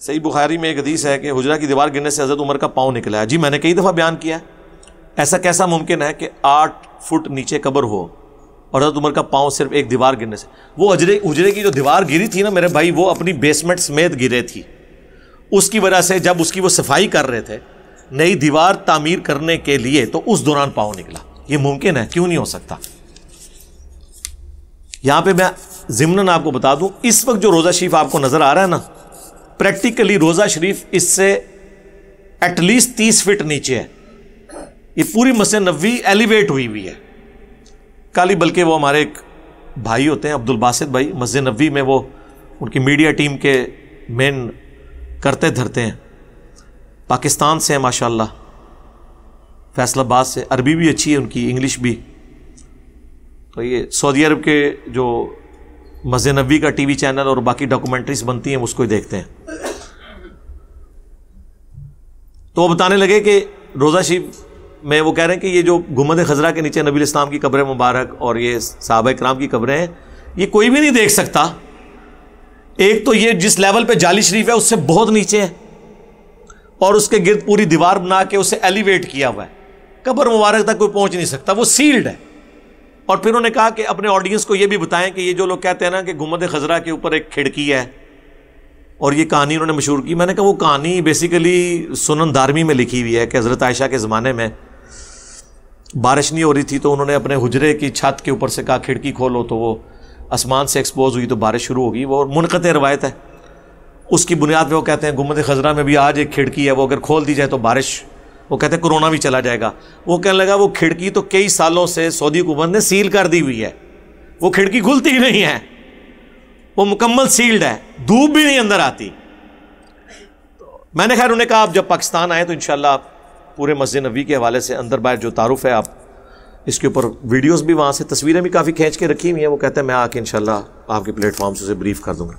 सही बुखारी में एक हदीस है कि हुजरा की दीवार गिरने से हज़रत उमर का पाँव निकला है जी मैंने कई दफ़ा बयान किया ऐसा कैसा मुमकिन है कि आठ फुट नीचे कबर हो और हजरत उमर का पाँव सिर्फ एक दीवार गिरने से वो हजरे हजरे की जो दीवार गिरी थी ना मेरे भाई वो अपनी बेसमेंट समेत गिरे थी उसकी वजह से जब उसकी वो सफाई कर रहे थे नई दीवार तामीर करने के लिए तो उस दौरान पाँव निकला ये मुमकिन है क्यों नहीं हो सकता यहाँ पे मैं जिमन आपको बता दूं इस वक्त जो रोज़ा शरीफ आपको नज़र आ रहा है ना प्रैक्टिकली रोज़ा शरीफ इससे एटलीस्ट तीस फिट नीचे है ये पूरी मस्जिद नबी एलिवेट हुई हुई है काली बल्कि वो हमारे एक भाई होते हैं अब्दुल बासित भाई मस्जिद नबी में वो उनकी मीडिया टीम के मेन करते धरते हैं पाकिस्तान से हैं माशाल्लाह फैसलाबाद से अरबी भी अच्छी है उनकी इंग्लिश भी तो ये सऊदी अरब के जो मजे नबी का टीवी चैनल और बाकी डॉक्यूमेंट्रीज बनती हैं उसको ही देखते हैं तो वो बताने लगे कि रोज़ा शरीफ में वो कह रहे हैं कि ये जो गुमद खजरा के नीचे नबी इस्लाम की कब्रें मुबारक और ये साहब कराम की कब्रें हैं ये कोई भी नहीं देख सकता एक तो ये जिस लेवल पे जाली शरीफ है उससे बहुत नीचे है और उसके गिरद पूरी दीवार बना के उसे एलिवेट किया हुआ है कब्र मुबारक तक कोई पहुंच नहीं सकता वो सील्ड है और फिर उन्होंने कहा कि अपने ऑडियंस को यह भी बताएं कि ये जो लोग कहते हैं ना कि गुमद खजरा के ऊपर एक खिड़की है और ये कहानी उन्होंने मशहूर की मैंने कहा वो कहानी बेसिकली सुनन दारमी में लिखी हुई है कि हज़रत आयशा के ज़माने में बारिश नहीं हो रही थी तो उन्होंने अपने हजरे की छत के ऊपर से कहा खिड़की खोलो तो वो आसमान से एक्सपोज हुई तो बारिश शुरू होगी वो मुनक़ रवायत है उसकी बुनियाद पर वो कहते हैं गुमद खजरा में भी आज एक खिड़की है वो अगर खोल दी जाए तो बारिश वो कहते हैं कोरोना भी चला जाएगा वो कहने लगा वो खिड़की तो कई सालों से सऊदी हुकूमत ने सील कर दी हुई है वो खिड़की खुलती ही नहीं है वो मुकम्मल सील्ड है धूप भी नहीं अंदर आती तो मैंने खैर उन्हें कहा आप जब पाकिस्तान आए तो इन आप पूरे मस्जिद नबी के हवाले से अंदर बाहर जो तारुफ है आप इसके ऊपर वीडियोस भी वहाँ से तस्वीरें भी काफ़ी खींच के रखी हुई हैं वो कहते हैं मैं आके इनशाला आपके प्लेटफॉर्म से उसे ब्रीफ कर दूँगा